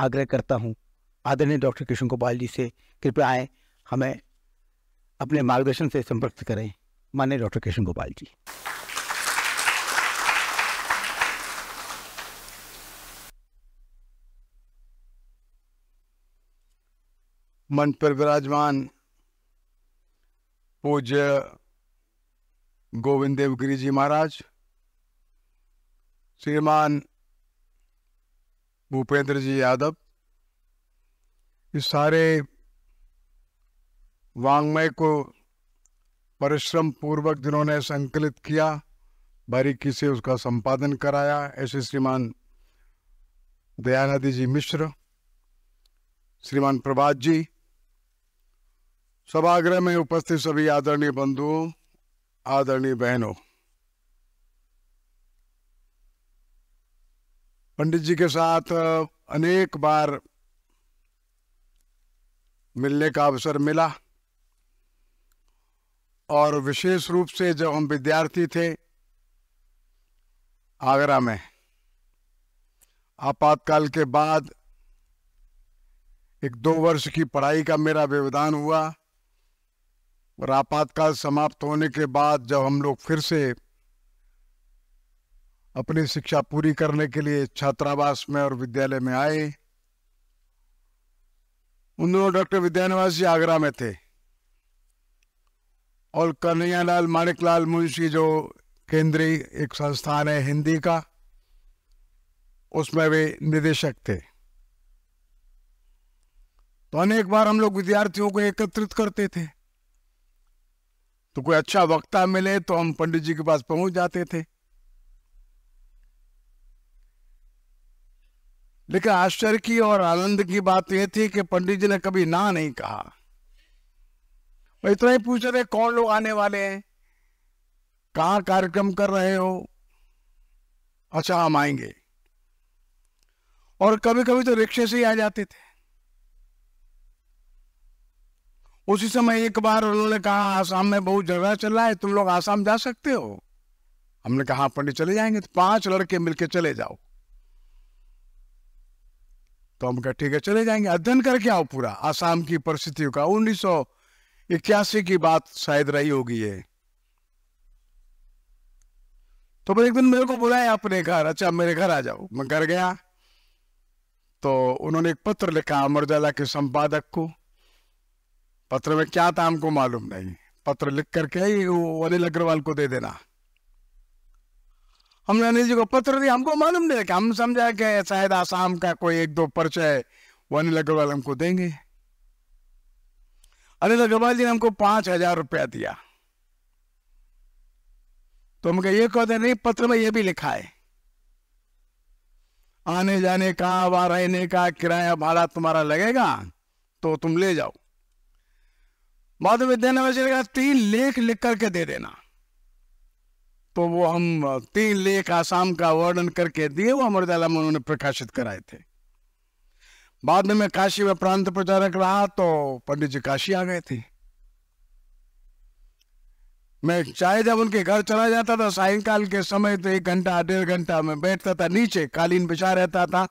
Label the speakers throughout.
Speaker 1: आग्रह करता हूँ आदरणीय डॉक्टर कृष्ण गोपाल जी से कृपया आए हमें अपने मार्गदर्शन से संपर्क करें माननीय डॉक्टर कृष्ण गोपाल जी मंच पर विराजमान पूज्य गोविंद देवगिरी जी महाराज श्रीमान भूपेंद्र जी यादव ये सारे वांग्मय को परिश्रम पूर्वक जिन्होंने संकलित किया बारीकी से उसका संपादन कराया ऐसे श्रीमान दयानंदी जी मिश्र श्रीमान प्रभात जी सभाग्रह में उपस्थित सभी आदरणीय बंधुओं आदरणीय बहनों पंडित जी के साथ अनेक बार मिलने का अवसर मिला और विशेष रूप से जब हम विद्यार्थी थे आगरा में आपातकाल के बाद एक दो वर्ष की पढ़ाई का मेरा व्यवधान हुआ और आपातकाल समाप्त होने के बाद जब हम लोग फिर से अपनी शिक्षा पूरी करने के लिए छात्रावास में और विद्यालय में आए उन दोनों डॉक्टर विद्यानिवास जी आगरा में थे और कन्हैयालाल माणिकलाल मुंशी जो केंद्रीय एक संस्थान है हिंदी का उसमें वे निदेशक थे तो अनेक बार हम लोग विद्यार्थियों को एकत्रित करते थे तो कोई अच्छा वक्ता मिले तो हम पंडित जी के पास पहुंच जाते थे लेकिन आश्चर्य की और आनंद की बात यह थी कि पंडित जी ने कभी ना नहीं कहा वो इतना ही पूछ रहे कौन लोग आने वाले हैं कहा कार्यक्रम कर रहे हो अच्छा हम आएंगे और कभी कभी तो रिक्शे से ही आ जाते थे उसी समय एक बार उन्होंने कहा आसाम में बहुत झगड़ा चल रहा है तुम लोग आसाम जा सकते हो हमने कहा हाँ, पंडित चले जाएंगे तो पांच लड़के मिलके चले जाओ तो हम कहा ठीक है चले जाएंगे अध्ययन करके आओ पूरा आसाम की परिस्थितियों का उन्नीस सौ इक्यासी की बात शायद रही होगी ये तो फिर एक दिन मेरे को बुलाया अपने घर अच्छा मेरे घर आ जाओ मैं घर गया तो उन्होंने एक पत्र लिखा अमरजाला के संपादक को पत्र में क्या था हमको मालूम नहीं पत्र लिख करके वो अनिल अग्रवाल को दे देना हमने अनिल जी को पत्र दिया हमको मालूम नहीं था हम समझा के शायद आसाम का कोई एक दो परिचय वो अनिल अग्रवाल हमको देंगे अनिल अग्रवाल जी ने हमको पांच हजार रुपया दिया तो हम ये कहते नहीं पत्र में ये भी लिखा है आने जाने का व रहने का किराया भाड़ा तुम्हारा लगेगा तो तुम ले जाओ बाद में देने में तीन लेख लिख करके दे देना तो वो हम तीन लेख आसाम का वर्णन करके दिए वो अमर में उन्होंने प्रकाशित कराए थे बाद में मैं काशी में प्रांत प्रचारक रहा तो पंडित जी काशी आ गए थे मैं चाहे जब उनके घर चला जाता था सायकाल के समय तो एक घंटा डेढ़ घंटा में बैठता था नीचे कालीन बिछा रहता था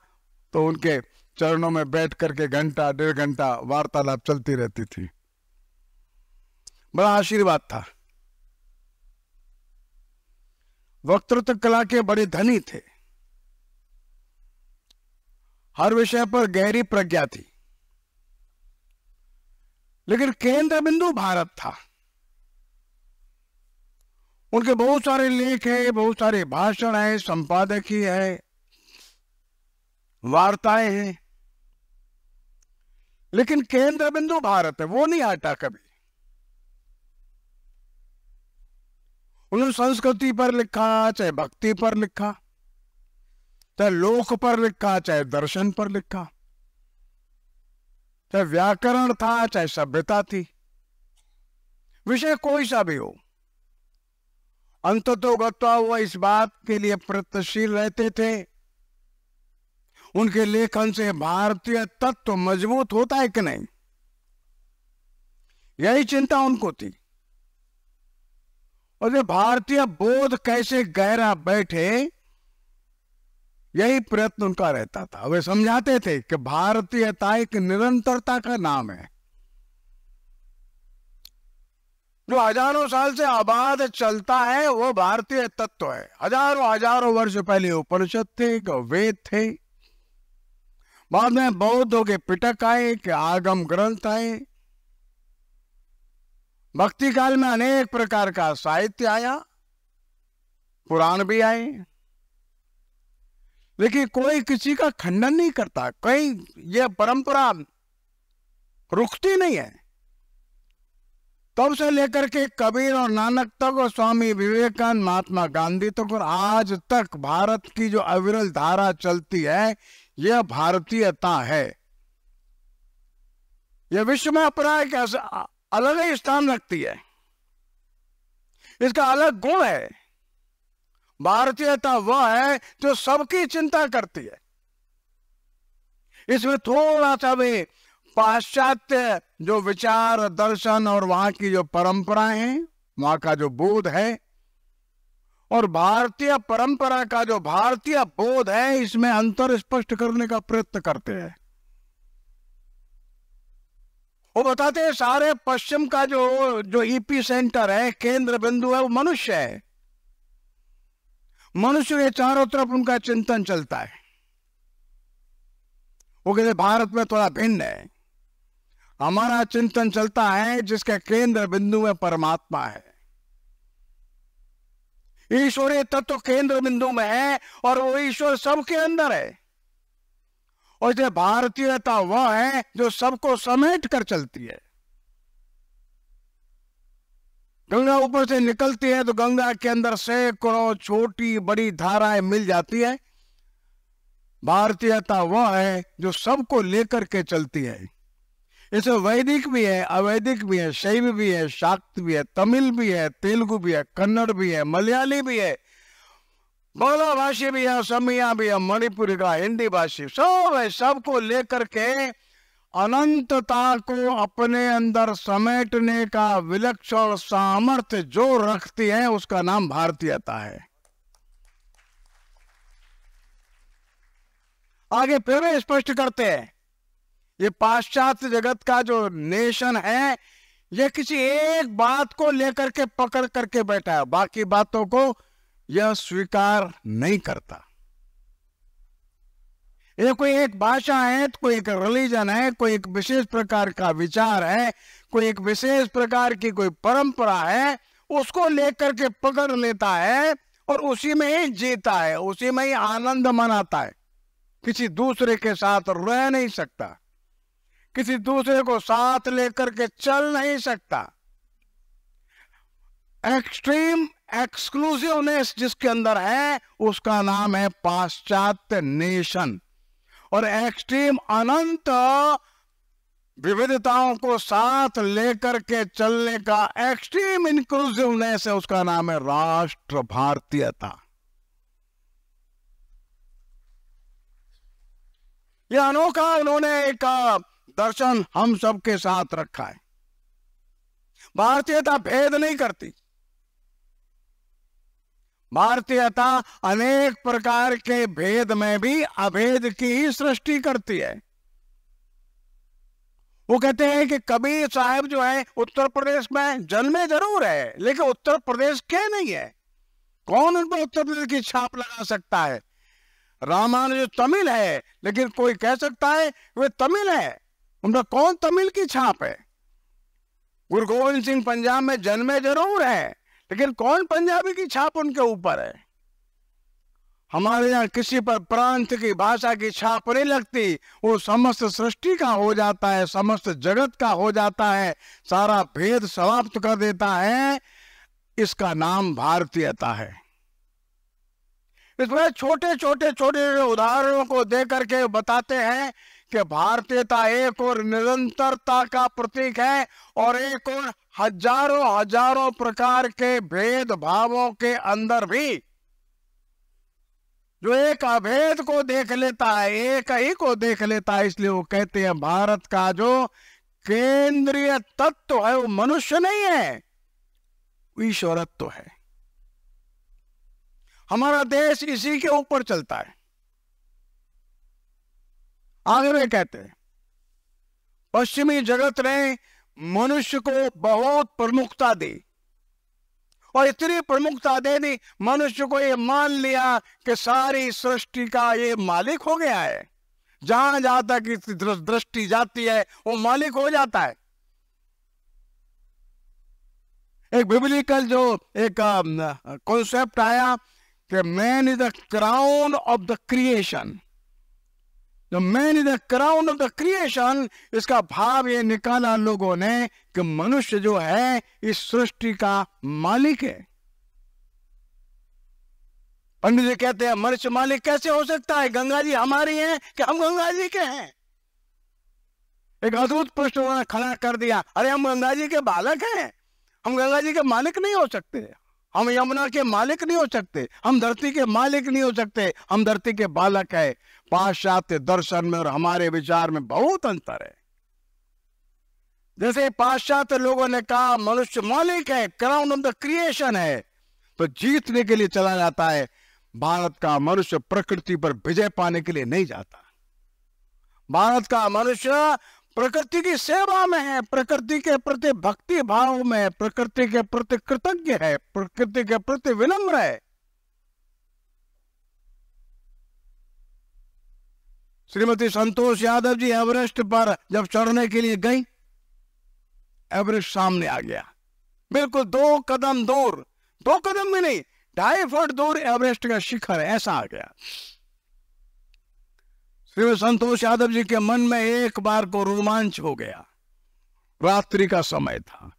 Speaker 1: तो उनके चरणों में बैठ करके घंटा डेढ़ घंटा वार्तालाप चलती रहती थी बड़ा आशीर्वाद था वक्तृत्व कला के बड़े धनी थे हर विषय पर गहरी प्रज्ञा थी लेकिन केंद्र बिंदु भारत था उनके बहुत सारे लेख है बहुत सारे भाषण है ही है वार्ताएं हैं लेकिन केंद्र बिंदु भारत है वो नहीं हटा कभी उन्होंने संस्कृति पर लिखा चाहे भक्ति पर लिखा चाहे लोक पर लिखा चाहे दर्शन पर लिखा चाहे व्याकरण था चाहे सभ्यता थी विषय कोई सा भी हो अंत तो गत्वा हुआ इस बात के लिए प्रयत्नशील रहते थे उनके लेखन से भारतीय तत्व मजबूत होता है कि नहीं यही चिंता उनको थी और ये भारतीय बोध कैसे गहरा बैठे यही प्रयत्न उनका रहता था वे समझाते थे कि भारतीयता एक निरंतरता का नाम है जो हजारों साल से आबाद चलता है वो भारतीय तत्व है हजारों हजारों वर्ष पहले उपनिषद थे वेद थे बाद में बौद्ध हो गए पिटक आए कि आगम ग्रंथ आए भक्ति काल में अनेक प्रकार का साहित्य आया पुराण भी आए लेकिन कोई किसी का खंडन नहीं करता कहीं यह परंपरा रुकती नहीं है तब तो से लेकर के कबीर और नानक तक और स्वामी विवेकानंद महात्मा गांधी तक और आज तक भारत की जो अविरल धारा चलती है यह भारतीयता है यह विश्व में अपना कैसा अलग ही स्थान रखती है इसका अलग गुण है भारतीयता वह है जो सबकी चिंता करती है इसमें थोड़ा सा भी पाश्चात्य जो विचार दर्शन और वहां की जो परंपराएं हैं वहां का जो बोध है और भारतीय परंपरा का जो भारतीय बोध है इसमें अंतर स्पष्ट करने का प्रयत्न करते हैं वो बताते हैं सारे पश्चिम का जो जो ईपी e सेंटर है केंद्र बिंदु है वो मनुष्य है मनुष्य के चारों तरफ उनका चिंतन चलता है वो कहते भारत में थोड़ा भिन्न है हमारा चिंतन चलता है जिसका केंद्र बिंदु में परमात्मा है ईश्वरीय तत्व केंद्र बिंदु में है और वो ईश्वर सबके अंदर है और इसलिए भारतीयता वह है जो सबको समेट कर चलती है गंगा ऊपर से निकलती है तो गंगा के अंदर सैकड़ों छोटी बड़ी धाराएं मिल जाती है भारतीयता वह है जो सबको लेकर के चलती है इसमें वैदिक भी है अवैदिक भी है शैव भी है शाक्त भी है तमिल भी है तेलुगु भी है कन्नड़ भी है मलयाली भी है बोलो भाषी भी है समिया भी है मणिपुर का हिंदी भाषी सब है सबको लेकर के अनंतता को अपने अंदर समेटने का विलक्षण सामर्थ्य जो रखती है उसका नाम भारतीयता है आगे फिर स्पष्ट करते हैं ये पाश्चात्य जगत का जो नेशन है ये किसी एक बात को लेकर के पकड़ करके बैठा है बाकी बातों को यह स्वीकार नहीं करता ये कोई एक भाषा है तो कोई एक रिलीजन है कोई एक विशेष प्रकार का विचार है कोई एक विशेष प्रकार की कोई परंपरा है उसको लेकर के पकड़ लेता है और उसी में ही जीता है उसी में ही आनंद मनाता है किसी दूसरे के साथ रह नहीं सकता किसी दूसरे को साथ लेकर के चल नहीं सकता एक्सट्रीम एक्सक्लूसिवनेस जिसके अंदर है उसका नाम है पाश्चात्य नेशन और एक्सट्रीम अनंत विविधताओं को साथ लेकर के चलने का एक्सट्रीम इंक्लूसिवनेस है उसका नाम है राष्ट्र भारतीयता यह अनोखा उन्होंने एक दर्शन हम सबके साथ रखा है भारतीयता भेद नहीं करती भारतीयता अनेक प्रकार के भेद में भी अभेद की ही सृष्टि करती है वो कहते हैं कि कबीर साहब जो है उत्तर प्रदेश में जन्मे जरूर है लेकिन उत्तर प्रदेश के नहीं है कौन उन पर उत्तर प्रदेश की छाप लगा सकता है रामानुज तमिल है लेकिन कोई कह सकता है वे तमिल है उन पर कौन तमिल की छाप है गुरु गोविंद सिंह पंजाब में जन्मे जरूर है लेकिन कौन पंजाबी की छाप उनके ऊपर है हमारे यहाँ किसी पर प्रांत की भाषा की छाप नहीं लगती वो समस्त सृष्टि का हो जाता है समस्त जगत का हो जाता है सारा भेद समाप्त कर देता है इसका नाम भारतीयता है इसमें छोटे छोटे छोटे उदाहरणों को दे करके बताते हैं कि भारतीयता एक और निरंतरता का प्रतीक है और एक और हजारों हजारों प्रकार के भेदभावों के अंदर भी जो एक अभेद को देख लेता है एक ही को देख लेता है इसलिए वो कहते हैं भारत का जो केंद्रीय तत्व है वो मनुष्य नहीं है ईश्वरत्व है हमारा देश इसी के ऊपर चलता है आगे वे कहते हैं पश्चिमी जगत ने मनुष्य को बहुत प्रमुखता दी और इतनी प्रमुखता दे दी मनुष्य को यह मान लिया कि सारी सृष्टि का ये मालिक हो गया है जहां जहां तक दृष्टि जाती है वो मालिक हो जाता है एक बिब्लिकल जो एक कॉन्सेप्ट आया कि man is the crown of the creation the man is the crown of the creation इसका भाव ये निकाला लोगों ने कि मनुष्य जो है इस सृष्टि का मालिक है पंडित जी कहते हैं मनुष्य मालिक कैसे हो सकता है गंगा जी हमारी हैं कि हम गंगा जी के हैं एक अद्भुत प्रश्न उन्होंने खड़ा कर दिया अरे हम गंगा जी के बालक हैं हम गंगा जी के मालिक नहीं हो सकते हम यमुना के मालिक नहीं हो सकते हम धरती के मालिक नहीं हो सकते हम धरती के बालक है पाश्चात्य दर्शन में और हमारे विचार में बहुत अंतर है जैसे पाश्चात्य लोगों ने कहा मनुष्य मालिक है क्राउन ऑफ द क्रिएशन है तो जीतने के लिए चला जाता है भारत का मनुष्य प्रकृति पर विजय पाने के लिए नहीं जाता भारत का मनुष्य प्रकृति की सेवा में है प्रकृति के प्रति भक्ति भाव में है प्रकृति के प्रति कृतज्ञ है प्रकृति के प्रति विनम्र है श्रीमती संतोष यादव जी एवरेस्ट पर जब चढ़ने के लिए गई एवरेस्ट सामने आ गया बिल्कुल दो कदम दूर दो कदम भी नहीं ढाई फुट दूर एवरेस्ट का शिखर ऐसा आ गया श्री संतोष यादव जी के मन में एक बार को रोमांच हो गया रात्रि का समय था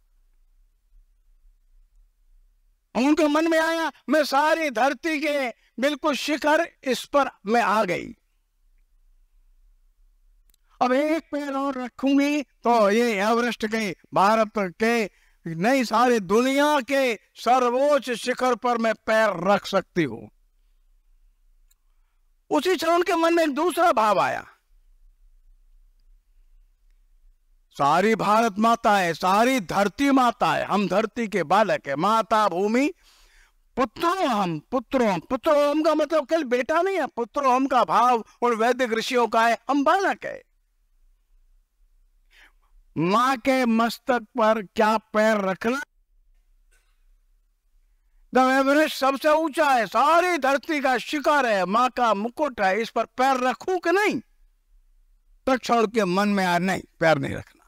Speaker 1: उनके मन में आया मैं सारी धरती के बिल्कुल शिखर इस पर मैं आ गई अब एक पैर और रखूंगी तो ये एवरेस्ट के भारत के नहीं सारी दुनिया के सर्वोच्च शिखर पर मैं पैर रख सकती हूं उसी क्षण उनके मन में एक दूसरा भाव आया सारी भारत माता है सारी धरती माता है हम धरती के बालक है माता भूमि पुत्रों हम पुत्रों पुत्रों हम का मतलब कल बेटा नहीं है पुत्रों हम का भाव और वैदिक ऋषियों का है हम बालक है मां के मस्तक पर क्या पैर रखना दम एवरेस्ट सबसे ऊंचा है सारी धरती का शिकार है मां का मुकुट है इस पर पैर रखू कि नहीं तो छोड़ के मन में आ नहीं पैर नहीं रखना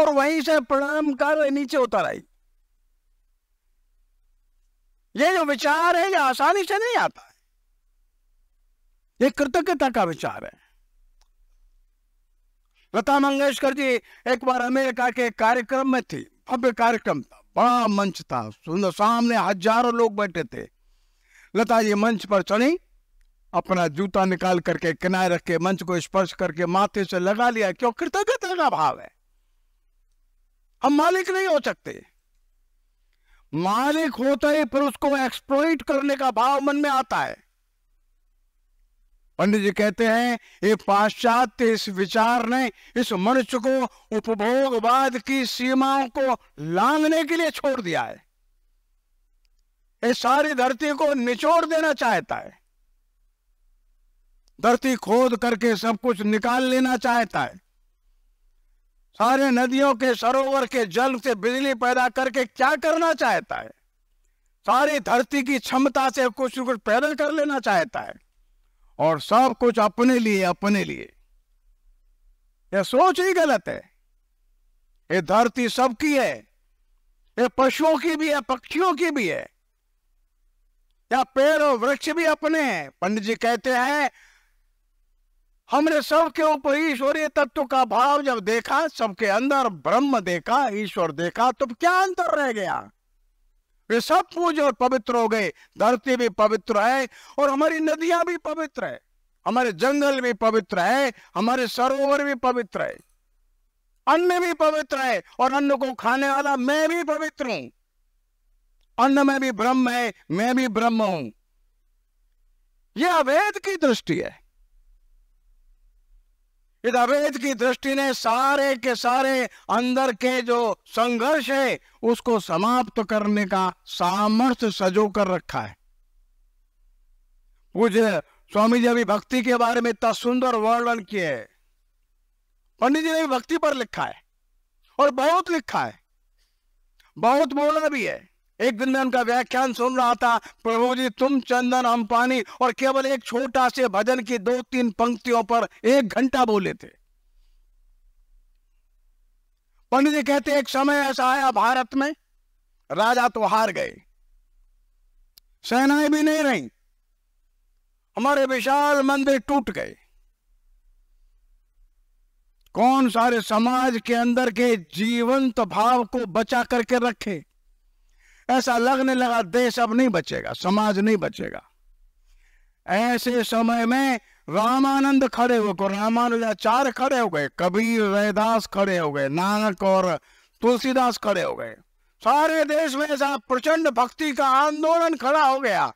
Speaker 1: और वहीं से प्रणाम कर नीचे उतर आई ये जो विचार है ये आसानी से नहीं आता है ये कृतज्ञता का विचार है लता मंगेशकर जी एक बार अमेरिका के कार्यक्रम में थी भव्य कार्यक्रम था बड़ा मंच था सुंदर सामने हजारों लोग बैठे थे लता जी मंच पर चढ़ी अपना जूता निकाल करके किनारे रख के मंच को स्पर्श करके माथे से लगा लिया क्यों कृतज्ञता का भाव है हम मालिक नहीं हो सकते मालिक होता ही फिर उसको एक्सप्लोइट करने का भाव मन में आता है पंडित जी कहते हैं ये पाश्चात्य इस विचार ने इस मनुष्य को उपभोगवाद की सीमाओं को लांघने के लिए छोड़ दिया है ये सारी धरती को निचोड़ देना चाहता है धरती खोद करके सब कुछ निकाल लेना चाहता है सारे नदियों के सरोवर के जल से बिजली पैदा करके क्या करना चाहता है सारी धरती की क्षमता से कुछ न कुछ पैदल कर लेना चाहता है और सब कुछ अपने लिए अपने लिए यह सोच ही गलत है ये धरती सबकी है ये पशुओं की भी है पक्षियों की भी है या पेड़ और वृक्ष भी अपने हैं पंडित जी कहते हैं हमने सबके ऊपर ईश्वरीय तत्व का भाव जब देखा सबके अंदर ब्रह्म देखा ईश्वर देखा तो क्या अंतर रह गया वे सब पूज और पवित्र हो गए धरती भी पवित्र है और हमारी नदियां भी पवित्र है हमारे जंगल भी पवित्र है हमारे सरोवर भी पवित्र है अन्न भी पवित्र है और अन्न को खाने वाला मैं भी पवित्र हूं अन्न में भी ब्रह्म है मैं भी ब्रह्म हूं यह अवैध की दृष्टि है इस अभेद की दृष्टि ने सारे के सारे अंदर के जो संघर्ष है उसको समाप्त करने का सामर्थ्य सजो कर रखा है पूज्य स्वामी जी अभी भक्ति के बारे में इतना सुंदर वर्णन किए है पंडित जी ने भी भक्ति पर लिखा है और बहुत लिखा है बहुत बोलना भी है एक दिन में उनका व्याख्यान सुन रहा था प्रभु जी तुम चंदन हम पानी और केवल एक छोटा से भजन की दो तीन पंक्तियों पर एक घंटा बोले थे पंडित जी कहते एक समय ऐसा आया भारत में राजा तो हार गए सेनाएं भी नहीं रही हमारे विशाल मंदिर टूट गए कौन सारे समाज के अंदर के जीवंत भाव को बचा करके रखे ऐसा लगने लगा देश अब नहीं बचेगा समाज नहीं बचेगा ऐसे समय में रामानंद खड़े हो गए रामानुजाचार्य खड़े हो गए कबीर रैदास खड़े हो गए नानक और तुलसीदास खड़े हो गए सारे देश में ऐसा प्रचंड भक्ति का आंदोलन खड़ा हो गया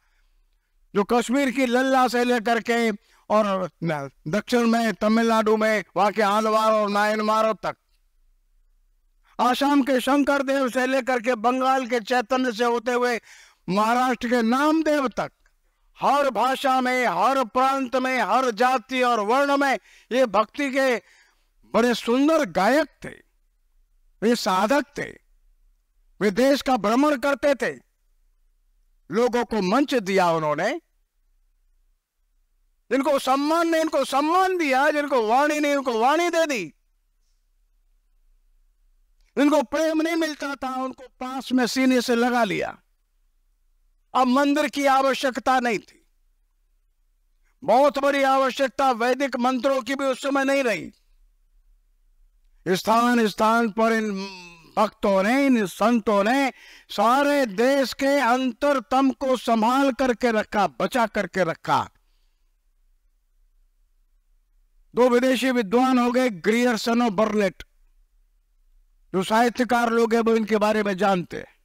Speaker 1: जो कश्मीर की लल्ला से लेकर के और दक्षिण में तमिलनाडु में वहां के आलवार और नायनमारो तक आसाम के शंकर देव से लेकर के बंगाल के चैतन्य से होते हुए महाराष्ट्र के नामदेव तक हर भाषा में हर प्रांत में हर जाति और वर्ण में ये भक्ति के बड़े सुंदर गायक थे वे साधक थे वे देश का भ्रमण करते थे लोगों को मंच दिया उन्होंने जिनको सम्मान ने इनको सम्मान दिया जिनको वाणी ने इनको वाणी दे दी इनको प्रेम नहीं मिलता था उनको पास में सीने से लगा लिया अब मंदिर की आवश्यकता नहीं थी बहुत बड़ी आवश्यकता वैदिक मंत्रों की भी उस समय नहीं रही स्थान स्थान पर इन भक्तों ने इन संतों ने सारे देश के अंतरतम को संभाल करके रखा बचा करके रखा दो विदेशी विद्वान हो गए ग्रियर सनो बर्लेट जो साहित्यकार लोग हैं वो इनके बारे में जानते हैं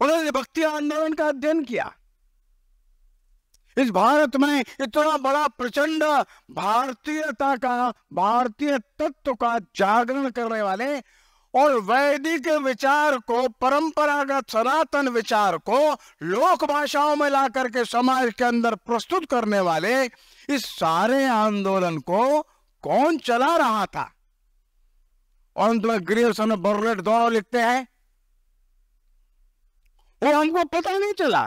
Speaker 1: उन्होंने भक्ति आंदोलन का अध्ययन किया इस भारत में इतना बड़ा प्रचंड भारतीयता का भारतीय तत्व का जागरण करने वाले और वैदिक विचार को परंपरागत सनातन विचार को लोक भाषाओं में ला करके समाज के अंदर प्रस्तुत करने वाले इस सारे आंदोलन को कौन चला रहा था ऑन द ग्रेव्स ऑन दोनों लिखते हैं वो हमको पता नहीं चला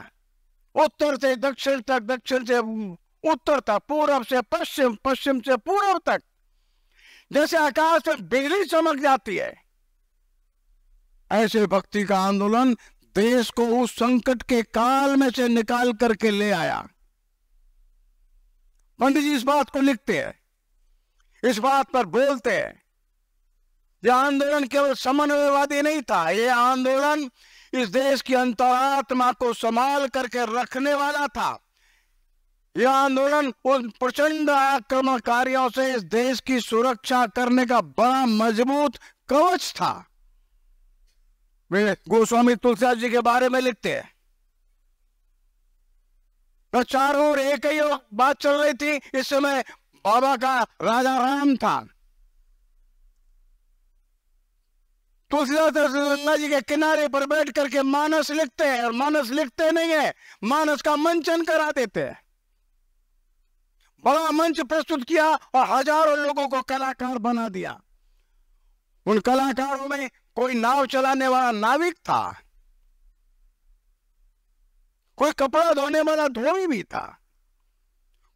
Speaker 1: उत्तर से दक्षिण तक दक्षिण से उत्तर तक पूरब से पश्चिम पश्चिम से पूर्व तक जैसे आकाश में बिजली चमक जाती है ऐसे भक्ति का आंदोलन देश को उस संकट के काल में से निकाल करके ले आया पंडित जी इस बात को लिखते हैं इस बात पर बोलते हैं यह आंदोलन केवल समन्वयवादी नहीं था यह आंदोलन इस देश की अंतरात्मा को संभाल करके रखने वाला था यह आंदोलन उन प्रचंड आक्रमणकारियों से इस देश की सुरक्षा करने का बड़ा मजबूत कवच था गोस्वामी तुलसीदास जी के बारे में लिखते हैं चारों ओर एक ही बात चल रही थी इस समय बाबा का राजा राम था तुलसीदास तो रत्ना जी के किनारे पर बैठ करके मानस लिखते हैं और मानस लिखते नहीं है मानस का मंचन करा देते हैं बड़ा मंच प्रस्तुत किया और हजारों लोगों को कलाकार बना दिया उन कलाकारों में कोई नाव चलाने वाला नाविक था कोई कपड़ा धोने वाला धोबी भी था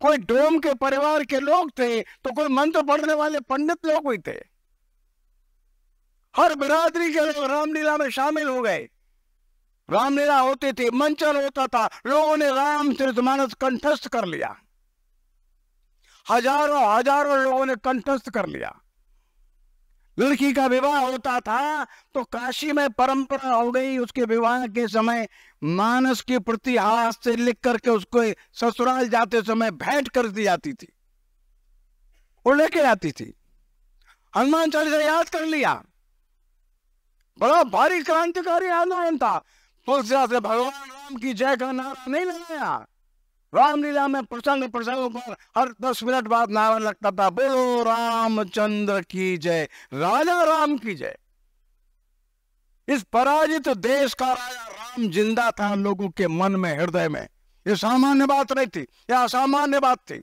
Speaker 1: कोई डोम के परिवार के लोग थे तो कोई मंत्र पढ़ने वाले पंडित लोग भी थे हर बिरादरी के लोग रामलीला में शामिल हो गए रामलीला होती थी मंचन होता था लोगों ने राम मानस कंठस्थ कर लिया हजारों हजारों लोगों ने कंठस्थ कर लिया लड़की का विवाह होता था तो काशी में परंपरा हो गई उसके विवाह के समय मानस के प्रति हाथ से लिख करके उसको ससुराल जाते समय भेंट कर दी जाती थी और लेके आती थी हनुमान चालीसा याद कर लिया बड़ा भारी क्रांतिकारी आंदोलन था तुलसिया ने भगवान राम की जय का नारा नहीं लगाया रामलीला में प्रसंग प्रसंग पर हर दस मिनट बाद नारा लगता था बोलो रामचंद्र की जय राजा राम की जय इस पराजित तो देश का राजा राम जिंदा था लोगों के मन में हृदय में ये सामान्य बात नहीं थी यह असामान्य बात थी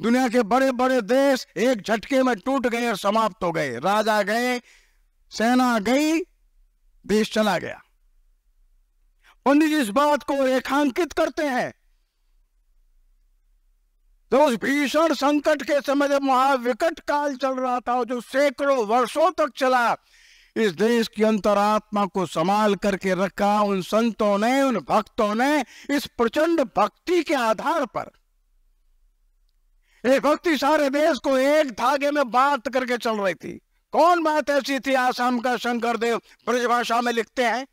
Speaker 1: दुनिया के बड़े बड़े देश एक झटके में टूट गए और समाप्त हो गए राजा गए सेना गई देश चला गया पंडित जी इस बात को रेखांकित करते हैं तो उस भीषण संकट के समय जब महाविकट काल चल रहा था जो सैकड़ों वर्षों तक चला इस देश की अंतरात्मा को संभाल करके रखा उन संतों ने उन भक्तों ने इस प्रचंड भक्ति के आधार पर ये भक्ति सारे देश को एक धागे में बात करके चल रही थी कौन बात ऐसी थी आसाम का शंकर देव भाषा में लिखते हैं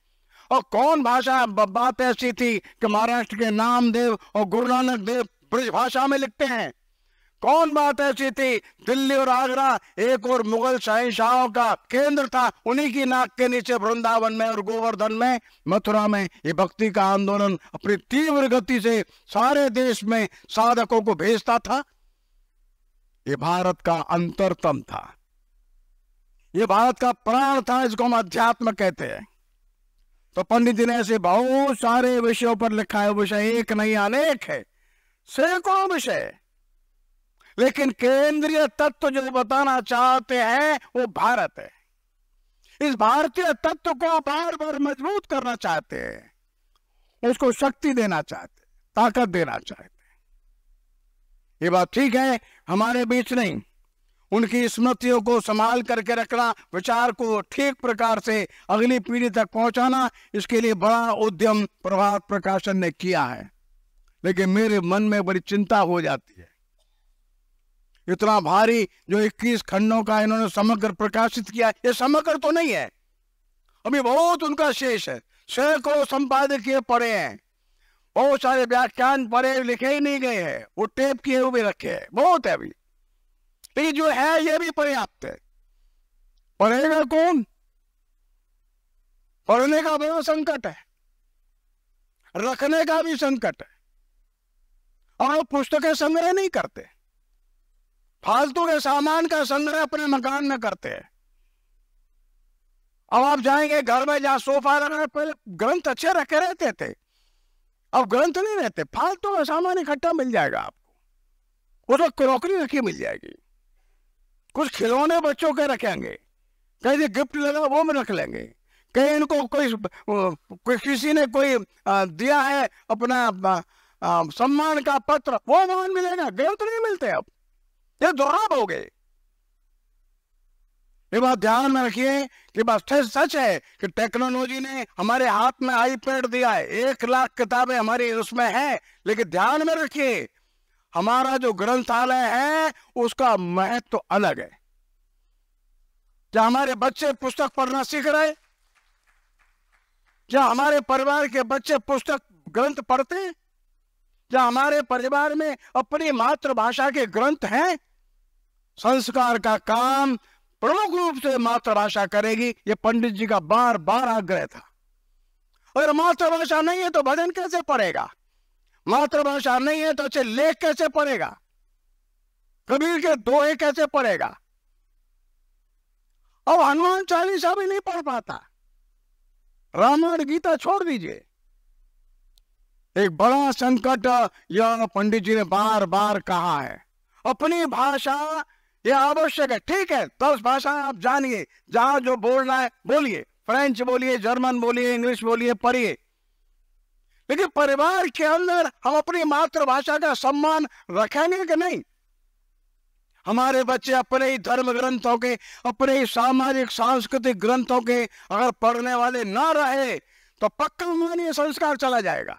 Speaker 1: और कौन भाषा बात ऐसी थी कि महाराष्ट्र के नामदेव और गुरु नानक देव भाषा में लिखते हैं कौन बात ऐसी थी दिल्ली और आगरा एक और मुगल शहनशाहों का केंद्र था उन्हीं की नाक के नीचे वृंदावन में और गोवर्धन में मथुरा में ये भक्ति का आंदोलन अपनी तीव्र गति से सारे देश में साधकों को भेजता था ये भारत का अंतरतम था ये भारत का प्राण था इसको हम अध्यात्म कहते हैं तो पंडित जी ने ऐसे बहुत सारे विषयों पर लिखा है विषय एक नहीं अनेक है सैकड़ों विषय लेकिन केंद्रीय तत्व जो बताना चाहते हैं वो भारत है इस भारतीय तत्व को बार बार मजबूत करना चाहते हैं उसको शक्ति देना चाहते ताकत देना चाहते ये बात ठीक है हमारे बीच नहीं उनकी स्मृतियों को संभाल करके रखना विचार को ठीक प्रकार से अगली पीढ़ी तक पहुंचाना इसके लिए बड़ा उद्यम प्रभात प्रकाशन ने किया है लेकिन मेरे मन में बड़ी चिंता हो जाती है इतना भारी जो 21 खंडों का इन्होंने समग्र प्रकाशित किया ये समग्र तो नहीं है अभी बहुत उनका शेष है सैकड़ों संपादकीय पड़े हैं बहुत सारे व्याख्यान पढ़े लिखे ही नहीं गए हैं वो टेप किए हुए रखे हैं बहुत है अभी लेकिन जो है ये भी पर्याप्त है पढ़ेगा कौन पढ़ने का बड़ा संकट है रखने का भी संकट है और पुस्तकें संग्रह नहीं करते फालतू के सामान का संग्रह अपने मकान में करते हैं अब आप जाएंगे घर में जहां सोफा लगा पहले ग्रंथ अच्छे रखे रहते थे अब ग्रंथ नहीं रहते फालतू का सामान इकट्ठा मिल जाएगा आपको वो तो क्रॉकरी रखी मिल जाएगी कुछ खिलौने बच्चों के रखेंगे कहीं से गिफ्ट लगा वो में रख लेंगे कहीं इनको कोई कोई किसी ने कोई दिया है अपना सम्मान का पत्र वो मान मिलेगा तो नहीं मिलते अब ये दोहराव हो गए ये बात ध्यान में रखिए कि बात सच है कि टेक्नोलॉजी ने हमारे हाथ में आईपैड दिया है एक लाख किताबें हमारी उसमें है लेकिन ध्यान में रखिए हमारा जो ग्रंथालय है उसका महत्व तो अलग है क्या हमारे बच्चे पुस्तक पढ़ना सीख रहे क्या हमारे परिवार के बच्चे पुस्तक ग्रंथ पढ़ते क्या हमारे परिवार में अपनी मातृभाषा के ग्रंथ हैं संस्कार का काम प्रमुख रूप से मातृभाषा करेगी ये पंडित जी का बार बार आग्रह था अगर मातृभाषा नहीं है तो भजन कैसे पढ़ेगा मातृभाषा नहीं है तो अच्छे लेख कैसे पढ़ेगा कबीर के दोहे कैसे पढ़ेगा अब हनुमान चालीसा भी नहीं पढ़ पाता रामायण गीता छोड़ दीजिए एक बड़ा संकट यह पंडित जी ने बार बार कहा है अपनी भाषा यह आवश्यक है ठीक है दस भाषा आप जानिए जहां जो बोलना है बोलिए फ्रेंच बोलिए जर्मन बोलिए इंग्लिश बोलिए पढ़िए लेकिन परिवार के अंदर हम अपनी मातृभाषा का सम्मान रखेंगे कि नहीं हमारे बच्चे अपने ही धर्म ग्रंथों के अपने ही सामाजिक सांस्कृतिक ग्रंथों के अगर पढ़ने वाले ना रहे तो पक्का हमारे संस्कार चला जाएगा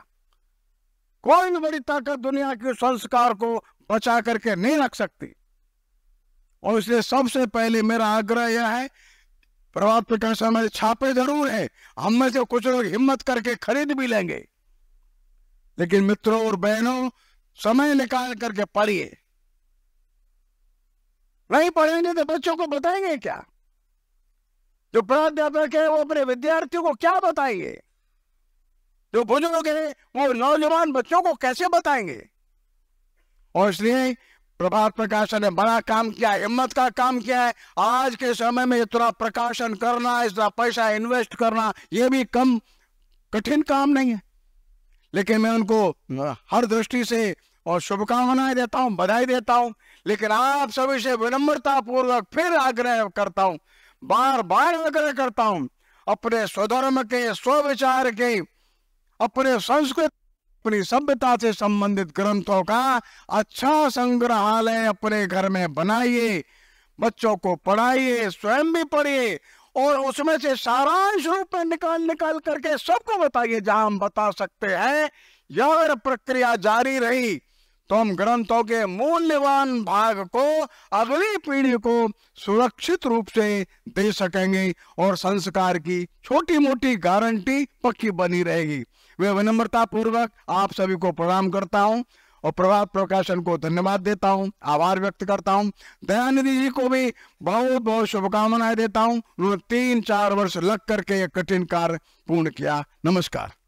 Speaker 1: कोई भी बड़ी ताकत दुनिया के संस्कार को बचा करके नहीं रख सकती और इसलिए सबसे पहले मेरा आग्रह यह है प्रभात प्रकाश छापे जरूर है हम में से कुछ लोग हिम्मत करके खरीद भी लेंगे लेकिन मित्रों और बहनों समय निकाल करके पढ़िए नहीं पढ़ेंगे तो बच्चों को बताएंगे क्या जो प्राध्यापक है वो अपने विद्यार्थियों को क्या बताएंगे जो बुजुर्ग है वो नौजवान बच्चों को कैसे बताएंगे और इसलिए प्रभात प्रकाशन ने बड़ा काम किया है हिम्मत का काम किया है आज के समय में इतना प्रकाशन करना इतना पैसा इन्वेस्ट करना ये भी कम कठिन काम नहीं है लेकिन मैं उनको हर दृष्टि से और शुभकामनाएं देता हूँ बधाई देता हूँ लेकिन आप सभी से विनम्रता पूर्वक फिर आग्रह करता हूँ बार बार आग्रह करता हूँ अपने स्वधर्म के स्वविचार के अपने संस्कृत अपनी सभ्यता से संबंधित ग्रंथों का अच्छा संग्रहालय अपने घर में बनाइए बच्चों को पढ़ाइए स्वयं भी पढ़िए और उसमें से सारांश रूप में निकाल निकाल करके सबको बताइए जहां हम बता सकते हैं यह अगर प्रक्रिया जारी रही तो हम ग्रंथों के मूल्यवान भाग को अगली पीढ़ी को सुरक्षित रूप से दे सकेंगे और संस्कार की छोटी मोटी गारंटी पक्की बनी रहेगी वे विनम्रता पूर्वक आप सभी को प्रणाम करता हूं और प्रभात प्रकाशन को धन्यवाद देता हूँ आभार व्यक्त करता हूँ दयानिधि जी को भी बहुत बहुत शुभकामनाएं देता हूँ उन्होंने तीन चार वर्ष लग करके यह कठिन कार्य पूर्ण किया नमस्कार